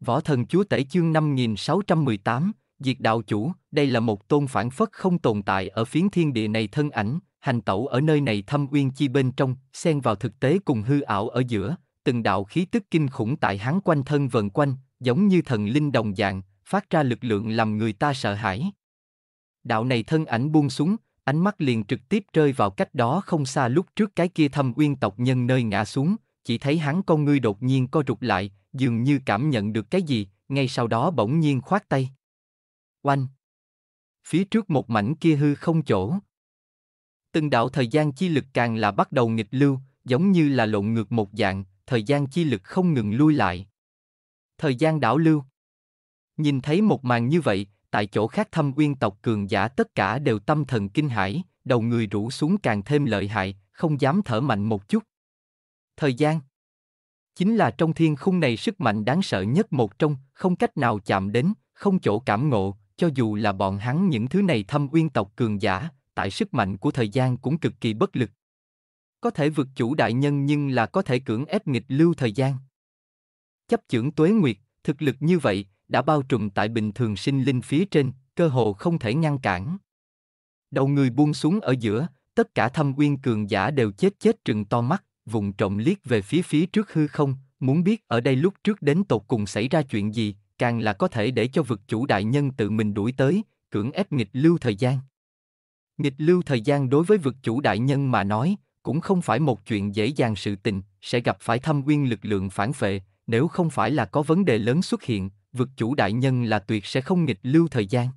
Võ thần chúa tể chương 5618, diệt đạo chủ, đây là một tôn phản phất không tồn tại ở phiến thiên địa này thân ảnh, hành tẩu ở nơi này thâm uyên chi bên trong, xen vào thực tế cùng hư ảo ở giữa, từng đạo khí tức kinh khủng tại hắn quanh thân vần quanh, giống như thần linh đồng dạng, phát ra lực lượng làm người ta sợ hãi. Đạo này thân ảnh buông xuống, ánh mắt liền trực tiếp rơi vào cách đó không xa lúc trước cái kia thâm uyên tộc nhân nơi ngã xuống, chỉ thấy hắn con ngươi đột nhiên co rụt lại, dường như cảm nhận được cái gì, ngay sau đó bỗng nhiên khoát tay. Oanh! Phía trước một mảnh kia hư không chỗ. Từng đạo thời gian chi lực càng là bắt đầu nghịch lưu, giống như là lộn ngược một dạng, thời gian chi lực không ngừng lui lại. Thời gian đảo lưu. Nhìn thấy một màn như vậy, tại chỗ khác thâm uyên tộc cường giả tất cả đều tâm thần kinh hãi, đầu người rũ xuống càng thêm lợi hại, không dám thở mạnh một chút. Thời gian chính là trong thiên khung này sức mạnh đáng sợ nhất một trong, không cách nào chạm đến, không chỗ cảm ngộ, cho dù là bọn hắn những thứ này thâm uyên tộc cường giả, tại sức mạnh của thời gian cũng cực kỳ bất lực. Có thể vượt chủ đại nhân nhưng là có thể cưỡng ép nghịch lưu thời gian. Chấp trưởng tuế nguyệt, thực lực như vậy, đã bao trùm tại bình thường sinh linh phía trên, cơ hồ không thể ngăn cản. Đầu người buông xuống ở giữa, tất cả thâm uyên cường giả đều chết chết trừng to mắt, vùng trộm liếc về phía phía trước hư không, muốn biết ở đây lúc trước đến tột cùng xảy ra chuyện gì, càng là có thể để cho vực chủ đại nhân tự mình đuổi tới, cưỡng ép nghịch lưu thời gian. Nghịch lưu thời gian đối với vực chủ đại nhân mà nói, cũng không phải một chuyện dễ dàng sự tình, sẽ gặp phải thâm uyên lực lượng phản vệ, nếu không phải là có vấn đề lớn xuất hiện, vực chủ đại nhân là tuyệt sẽ không nghịch lưu thời gian.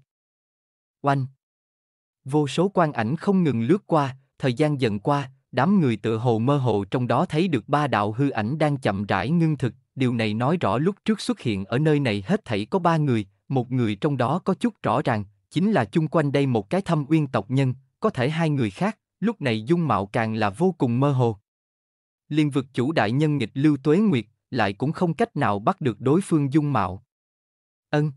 Oanh! Vô số quan ảnh không ngừng lướt qua, thời gian dần qua, đám người tựa hồ mơ hồ trong đó thấy được ba đạo hư ảnh đang chậm rãi ngưng thực, điều này nói rõ lúc trước xuất hiện ở nơi này hết thảy có ba người, một người trong đó có chút rõ ràng, chính là chung quanh đây một cái thâm uyên tộc nhân, có thể hai người khác, lúc này dung mạo càng là vô cùng mơ hồ. Liên vực chủ đại nhân nghịch lưu tuế nguyệt, lại cũng không cách nào bắt được đối phương dung mạo. Ân.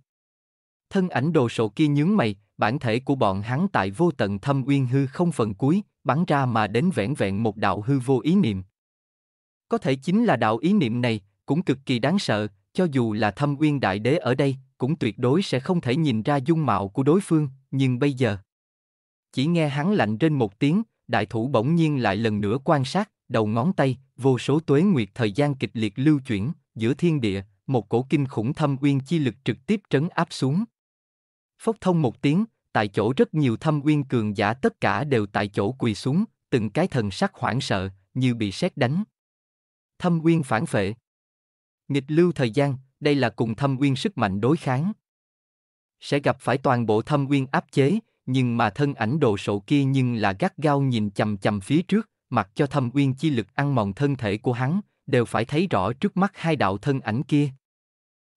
Thân ảnh đồ sộ kia nhướng mày, bản thể của bọn hắn tại vô tận thâm uyên hư không phần cuối, bắn ra mà đến vẻn vẹn một đạo hư vô ý niệm. Có thể chính là đạo ý niệm này, cũng cực kỳ đáng sợ, cho dù là thâm uyên đại đế ở đây, cũng tuyệt đối sẽ không thể nhìn ra dung mạo của đối phương, nhưng bây giờ... Chỉ nghe hắn lạnh trên một tiếng, đại thủ bỗng nhiên lại lần nữa quan sát, đầu ngón tay, vô số tuế nguyệt thời gian kịch liệt lưu chuyển, giữa thiên địa, một cổ kinh khủng thâm uyên chi lực trực tiếp trấn áp xuống. Phốc thông một tiếng, tại chỗ rất nhiều thâm uyên cường giả tất cả đều tại chỗ quỳ xuống, từng cái thần sắc hoảng sợ, như bị sét đánh. Thâm uyên phản phệ. Nghịch lưu thời gian, đây là cùng thâm uyên sức mạnh đối kháng. Sẽ gặp phải toàn bộ thâm uyên áp chế, nhưng mà thân ảnh đồ sộ kia nhưng là gắt gao nhìn chầm chầm phía trước, mặc cho thâm uyên chi lực ăn mòn thân thể của hắn, đều phải thấy rõ trước mắt hai đạo thân ảnh kia.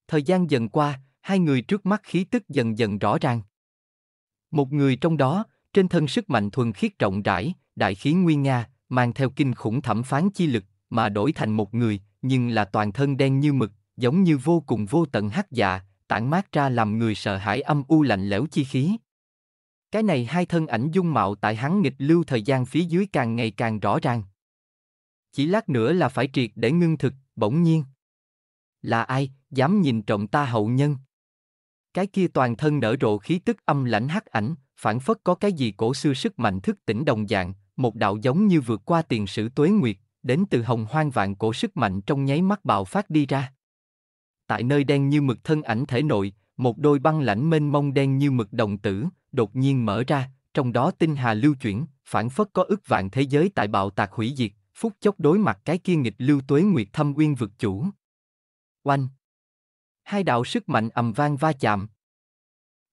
Thời gian dần qua, hai người trước mắt khí tức dần dần rõ ràng. Một người trong đó, trên thân sức mạnh thuần khiết rộng rãi, đại khí nguyên nga, mang theo kinh khủng thẩm phán chi lực, mà đổi thành một người, nhưng là toàn thân đen như mực, giống như vô cùng vô tận hắc dạ, tản mát ra làm người sợ hãi âm u lạnh lẽo chi khí. Cái này hai thân ảnh dung mạo tại hắn nghịch lưu thời gian phía dưới càng ngày càng rõ ràng. Chỉ lát nữa là phải triệt để ngưng thực, bỗng nhiên. Là ai, dám nhìn trộm ta hậu nhân? cái kia toàn thân nở rộ khí tức âm lãnh hắc ảnh, phản phất có cái gì cổ xưa sức mạnh thức tỉnh đồng dạng, một đạo giống như vượt qua tiền sử tuế nguyệt, đến từ hồng hoang vạn cổ sức mạnh trong nháy mắt bạo phát đi ra. Tại nơi đen như mực thân ảnh thể nội, một đôi băng lãnh mênh mông đen như mực đồng tử, đột nhiên mở ra, trong đó tinh hà lưu chuyển, phản phất có ức vạn thế giới tại bạo tạc hủy diệt, phút chốc đối mặt cái kia nghịch lưu tuế nguyệt thâm uyên vực chủ. Oanh! Hai đạo sức mạnh ầm vang va chạm,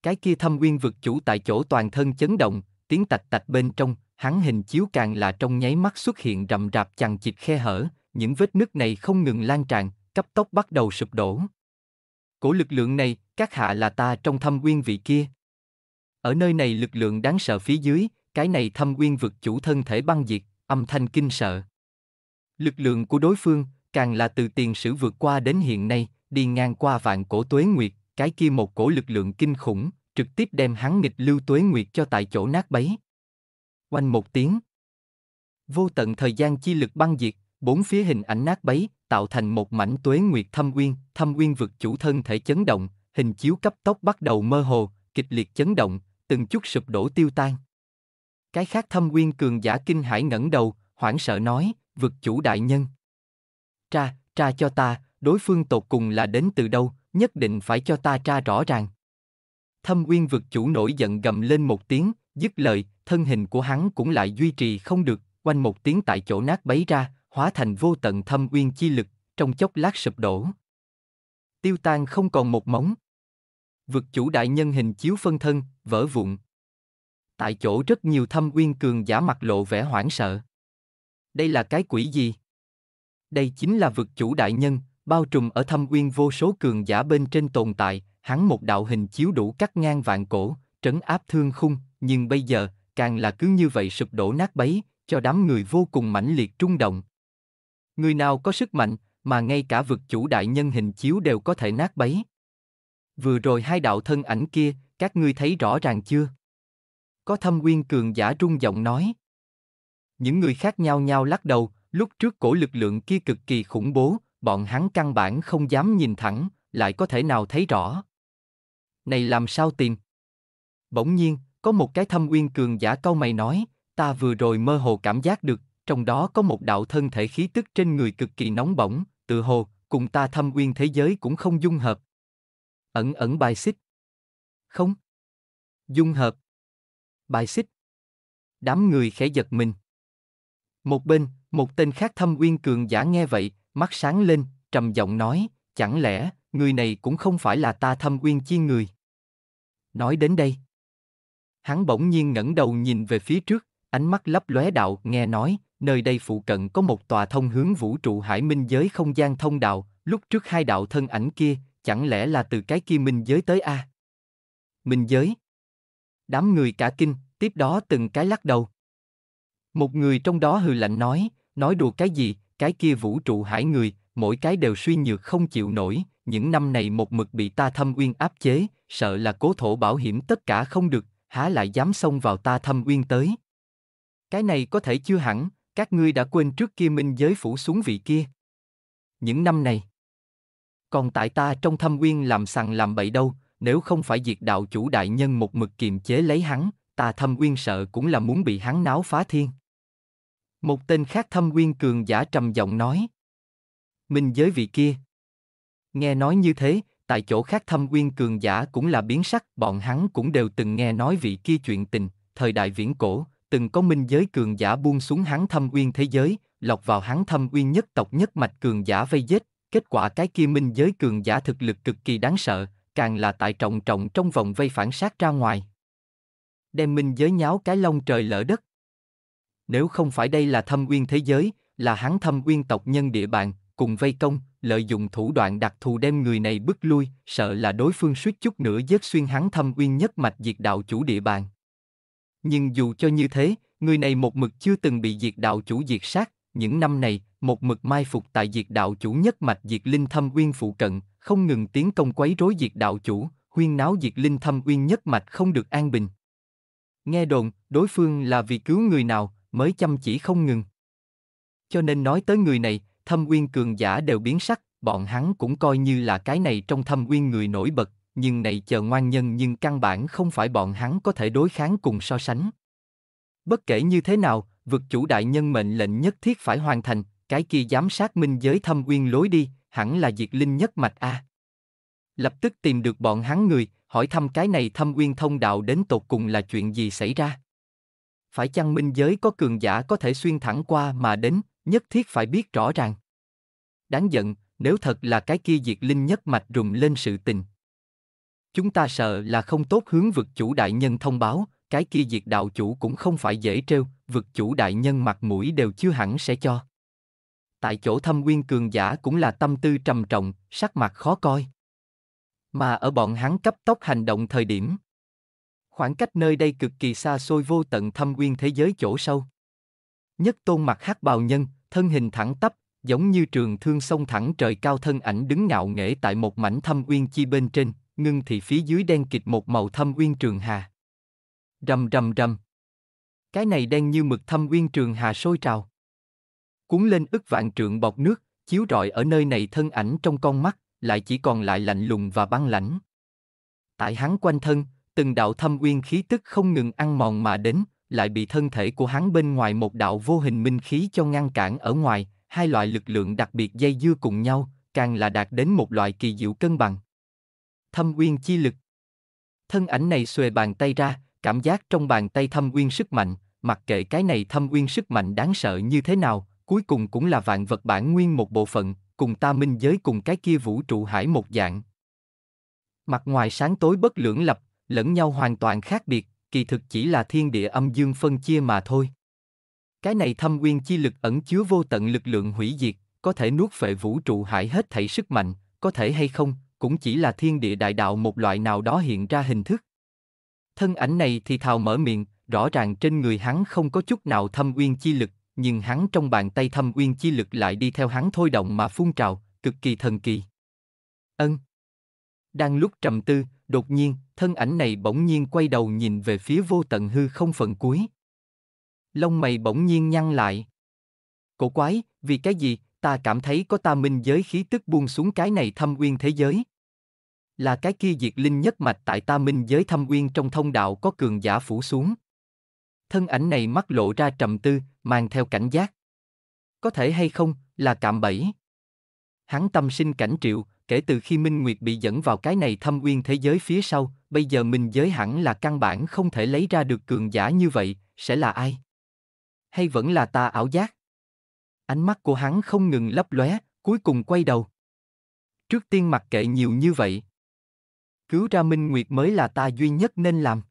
cái kia thâm uyên vực chủ tại chỗ toàn thân chấn động, tiếng tạch tạch bên trong, hắn hình chiếu càng là trong nháy mắt xuất hiện rậm rạp chằng chịt khe hở, những vết nứt này không ngừng lan tràn, cấp tốc bắt đầu sụp đổ. Cổ lực lượng này, các hạ là ta trong thâm uyên vị kia. Ở nơi này lực lượng đáng sợ phía dưới, cái này thâm uyên vực chủ thân thể băng diệt, âm thanh kinh sợ. Lực lượng của đối phương, càng là từ tiền sử vượt qua đến hiện nay, đi ngang qua vạn cổ tuế nguyệt, cái kia một cổ lực lượng kinh khủng, trực tiếp đem hắn nghịch lưu tuế nguyệt cho tại chỗ nát bấy. Oanh một tiếng. Vô tận thời gian chi lực băng diệt, bốn phía hình ảnh nát bấy, tạo thành một mảnh tuế nguyệt thâm uyên, thâm uyên vực chủ thân thể chấn động, hình chiếu cấp tốc bắt đầu mơ hồ, kịch liệt chấn động, từng chút sụp đổ tiêu tan. Cái khác thâm uyên cường giả kinh hải ngẩng đầu, hoảng sợ nói, vực chủ đại nhân. Tra, tra cho ta, đối phương tột cùng là đến từ đâu, nhất định phải cho ta tra rõ ràng. Thâm uyên vực chủ nổi giận gầm lên một tiếng, dứt lời, thân hình của hắn cũng lại duy trì không được, quanh một tiếng tại chỗ nát bấy ra, hóa thành vô tận thâm uyên chi lực, trong chốc lát sụp đổ. Tiêu tan không còn một móng. Vực chủ đại nhân hình chiếu phân thân, vỡ vụn. Tại chỗ rất nhiều thâm uyên cường giả mặt lộ vẻ hoảng sợ. Đây là cái quỷ gì? Đây chính là vực chủ đại nhân, bao trùm ở thâm uyên vô số cường giả bên trên tồn tại, hắn một đạo hình chiếu đủ cắt ngang vạn cổ, trấn áp thương khung, nhưng bây giờ, càng là cứ như vậy sụp đổ nát bấy, cho đám người vô cùng mãnh liệt trung động. Người nào có sức mạnh, mà ngay cả vực chủ đại nhân hình chiếu đều có thể nát bấy. Vừa rồi hai đạo thân ảnh kia, các ngươi thấy rõ ràng chưa? Có thâm quyên cường giả rung giọng nói. Những người khác nhau nhau lắc đầu, lúc trước cổ lực lượng kia cực kỳ khủng bố, bọn hắn căn bản không dám nhìn thẳng, lại có thể nào thấy rõ. Này làm sao tìm? Bỗng nhiên, có một cái thâm uyên cường giả câu mày nói, ta vừa rồi mơ hồ cảm giác được, trong đó có một đạo thân thể khí tức trên người cực kỳ nóng bỏng, tự hồ, cùng ta thâm uyên thế giới cũng không dung hợp. Ẩn ẩn bài xích. Không. Dung hợp. Bài xích. Đám người khẽ giật mình. Một bên, một tên khác thâm uyên cường giả nghe vậy, mắt sáng lên, trầm giọng nói, chẳng lẽ, người này cũng không phải là ta thâm uyên chi người. Nói đến đây. Hắn bỗng nhiên ngẩng đầu nhìn về phía trước, ánh mắt lấp lóe đạo nghe nói, nơi đây phụ cận có một tòa thông hướng vũ trụ hải minh giới không gian thông đạo, lúc trước hai đạo thân ảnh kia, chẳng lẽ là từ cái kia minh giới tới a? À? Minh giới. Đám người cả kinh, tiếp đó từng cái lắc đầu. Một người trong đó hừ lạnh nói, nói đùa cái gì, cái kia vũ trụ hải người, mỗi cái đều suy nhược không chịu nổi, những năm này một mực bị ta thâm uyên áp chế, sợ là cố thổ bảo hiểm tất cả không được, há lại dám xông vào ta thâm uyên tới. Cái này có thể chưa hẳn, các ngươi đã quên trước kia minh giới phủ xuống vị kia. Những năm này, còn tại ta trong thâm uyên làm sằng làm bậy đâu, nếu không phải diệt đạo chủ đại nhân một mực kiềm chế lấy hắn, ta thâm uyên sợ cũng là muốn bị hắn náo phá thiên. Một tên khác thâm quyên cường giả trầm giọng nói. Minh giới vị kia. Nghe nói như thế, tại chỗ khác thâm quyên cường giả cũng là biến sắc, bọn hắn cũng đều từng nghe nói vị kia chuyện tình, thời đại viễn cổ, từng có minh giới cường giả buông xuống hắn thâm uyên thế giới, lọc vào hắn thâm uyên nhất tộc nhất mạch cường giả vây giết, kết quả cái kia minh giới cường giả thực lực cực kỳ đáng sợ, càng là tại trọng trọng trong vòng vây phản sát ra ngoài. Đem minh giới nháo cái lông trời lỡ đất. Nếu không phải đây là thâm uyên thế giới, là hắn thâm uyên tộc nhân địa bàn, cùng vây công, lợi dụng thủ đoạn đặc thù đem người này bức lui, sợ là đối phương suýt chút nữa dớt xuyên hắn thâm uyên nhất mạch diệt đạo chủ địa bàn. Nhưng dù cho như thế, người này một mực chưa từng bị diệt đạo chủ diệt sát, những năm này, một mực mai phục tại diệt đạo chủ nhất mạch diệt linh thâm uyên phụ cận, không ngừng tiến công quấy rối diệt đạo chủ, huyên náo diệt linh thâm uyên nhất mạch không được an bình. Nghe đồn, đối phương là vì cứu người nào, mới chăm chỉ không ngừng. Cho nên nói tới người này, thâm uyên cường giả đều biến sắc, bọn hắn cũng coi như là cái này trong thâm uyên người nổi bật, nhưng này chờ ngoan nhân nhưng căn bản không phải bọn hắn có thể đối kháng cùng so sánh. Bất kể như thế nào, vực chủ đại nhân mệnh lệnh nhất thiết phải hoàn thành, cái kia giám sát minh giới thâm uyên lối đi, hẳn là diệt linh nhất mạch a. Lập tức tìm được bọn hắn người, hỏi thăm cái này thâm uyên thông đạo đến tột cùng là chuyện gì xảy ra phải chăng minh giới có cường giả có thể xuyên thẳng qua mà đến, nhất thiết phải biết rõ ràng. Đáng giận, nếu thật là cái kia diệt linh nhất mạch rùng lên sự tình. Chúng ta sợ là không tốt hướng vực chủ đại nhân thông báo, cái kia diệt đạo chủ cũng không phải dễ trêu, vực chủ đại nhân mặt mũi đều chưa hẳn sẽ cho. Tại chỗ thâm nguyên cường giả cũng là tâm tư trầm trọng, sắc mặt khó coi. Mà ở bọn hắn cấp tốc hành động thời điểm, Khoảng cách nơi đây cực kỳ xa xôi vô tận thâm nguyên thế giới chỗ sâu. Nhất tôn mặt hắc bào nhân, thân hình thẳng tắp, giống như trường thương sông thẳng trời cao thân ảnh đứng ngạo nghễ tại một mảnh thâm uyên chi bên trên, ngưng thì phía dưới đen kịt một màu thâm uyên trường hà. Rầm rầm rầm. Cái này đen như mực thâm uyên trường hà sôi trào. Cuốn lên ức vạn trượng bọc nước, chiếu rọi ở nơi này thân ảnh trong con mắt, lại chỉ còn lại lạnh lùng và băng lãnh. Tại hắn quanh thân, từng đạo thâm uyên khí tức không ngừng ăn mòn mà đến, lại bị thân thể của hắn bên ngoài một đạo vô hình minh khí cho ngăn cản ở ngoài, hai loại lực lượng đặc biệt dây dưa cùng nhau, càng là đạt đến một loại kỳ diệu cân bằng. Thâm uyên chi lực Thân ảnh này xuề bàn tay ra, cảm giác trong bàn tay thâm uyên sức mạnh, mặc kệ cái này thâm uyên sức mạnh đáng sợ như thế nào, cuối cùng cũng là vạn vật bản nguyên một bộ phận, cùng ta minh giới cùng cái kia vũ trụ hải một dạng. Mặt ngoài sáng tối bất lưỡng lập lẫn nhau hoàn toàn khác biệt, kỳ thực chỉ là thiên địa âm dương phân chia mà thôi. Cái này thâm uyên chi lực ẩn chứa vô tận lực lượng hủy diệt, có thể nuốt phệ vũ trụ hải hết thảy sức mạnh, có thể hay không, cũng chỉ là thiên địa đại đạo một loại nào đó hiện ra hình thức. Thân ảnh này thì thào mở miệng, rõ ràng trên người hắn không có chút nào thâm uyên chi lực, nhưng hắn trong bàn tay thâm uyên chi lực lại đi theo hắn thôi động mà phun trào, cực kỳ thần kỳ. Ân. Đang lúc trầm tư, đột nhiên, thân ảnh này bỗng nhiên quay đầu nhìn về phía vô tận hư không phần cuối. Lông mày bỗng nhiên nhăn lại. Cổ quái, vì cái gì, ta cảm thấy có ta minh giới khí tức buông xuống cái này thâm uyên thế giới. Là cái kia diệt linh nhất mạch tại ta minh giới thâm uyên trong thông đạo có cường giả phủ xuống. Thân ảnh này mắt lộ ra trầm tư, mang theo cảnh giác. Có thể hay không, là cạm bẫy. Hắn tâm sinh cảnh triệu, kể từ khi Minh Nguyệt bị dẫn vào cái này thâm uyên thế giới phía sau, bây giờ mình giới hẳn là căn bản không thể lấy ra được cường giả như vậy, sẽ là ai? Hay vẫn là ta ảo giác? Ánh mắt của hắn không ngừng lấp lóe, cuối cùng quay đầu. Trước tiên mặc kệ nhiều như vậy. Cứu ra Minh Nguyệt mới là ta duy nhất nên làm.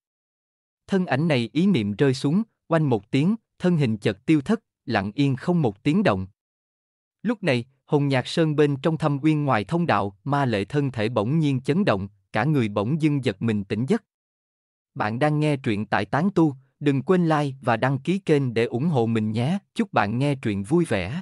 Thân ảnh này ý niệm rơi xuống, oanh một tiếng, thân hình chợt tiêu thất, lặng yên không một tiếng động. Lúc này, Hùng Nhạc Sơn bên trong thâm uyên ngoài thông đạo, ma lệ thân thể bỗng nhiên chấn động, cả người bỗng dưng giật mình tỉnh giấc. Bạn đang nghe truyện tại Tán Tu, đừng quên like và đăng ký kênh để ủng hộ mình nhé, chúc bạn nghe truyện vui vẻ.